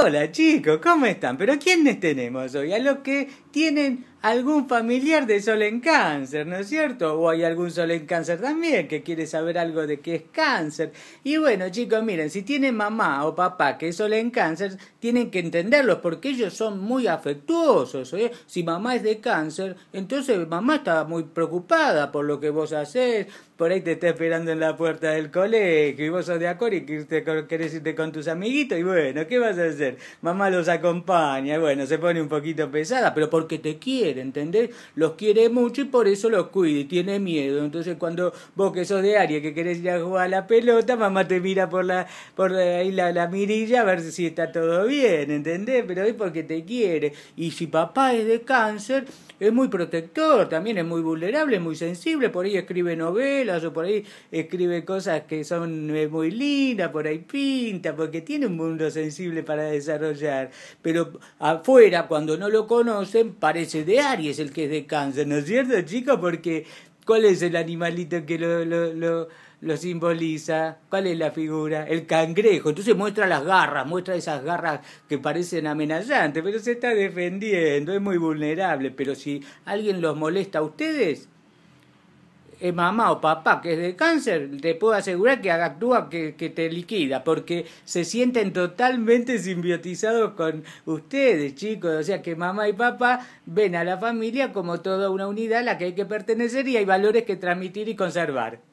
Hola chicos, ¿cómo están? Pero ¿quiénes tenemos hoy? A los que tienen algún familiar de Sol en Cáncer, ¿no es cierto? O hay algún Sol en Cáncer también que quiere saber algo de qué es cáncer. Y bueno, chicos, miren, si tienen mamá o papá que es Sol en Cáncer, tienen que entenderlos porque ellos son muy afectuosos. ¿eh? Si mamá es de cáncer, entonces mamá está muy preocupada por lo que vos haces, por ahí te está esperando en la puerta del colegio y vos sos de acuerdo y querés irte con tus amiguitos y bueno, ¿qué vas a hacer? Mamá los acompaña, bueno, se pone un poquito pesada, pero porque te quiere ¿entendés? Los quiere mucho y por eso los cuida y tiene miedo. Entonces cuando vos que sos de área que querés ir a jugar a la pelota, mamá te mira por la por ahí la, mirilla a ver si está todo bien, ¿entendés? Pero es porque te quiere. Y si papá es de cáncer, es muy protector, también es muy vulnerable, es muy sensible, por ahí escribe novelas o por ahí escribe cosas que son eh, muy lindas, por ahí pinta, porque tiene un mundo sensible para desarrollar. Pero afuera, cuando no lo conocen, parece de y es el que es de cáncer, ¿no es cierto, chicos? Porque ¿cuál es el animalito que lo, lo, lo, lo simboliza? ¿Cuál es la figura? El cangrejo. Entonces muestra las garras, muestra esas garras que parecen amenazantes, pero se está defendiendo, es muy vulnerable. Pero si alguien los molesta a ustedes, eh, mamá o papá que es de cáncer, te puedo asegurar que actúa que, que te liquida, porque se sienten totalmente simbiotizados con ustedes, chicos. O sea que mamá y papá ven a la familia como toda una unidad a la que hay que pertenecer y hay valores que transmitir y conservar.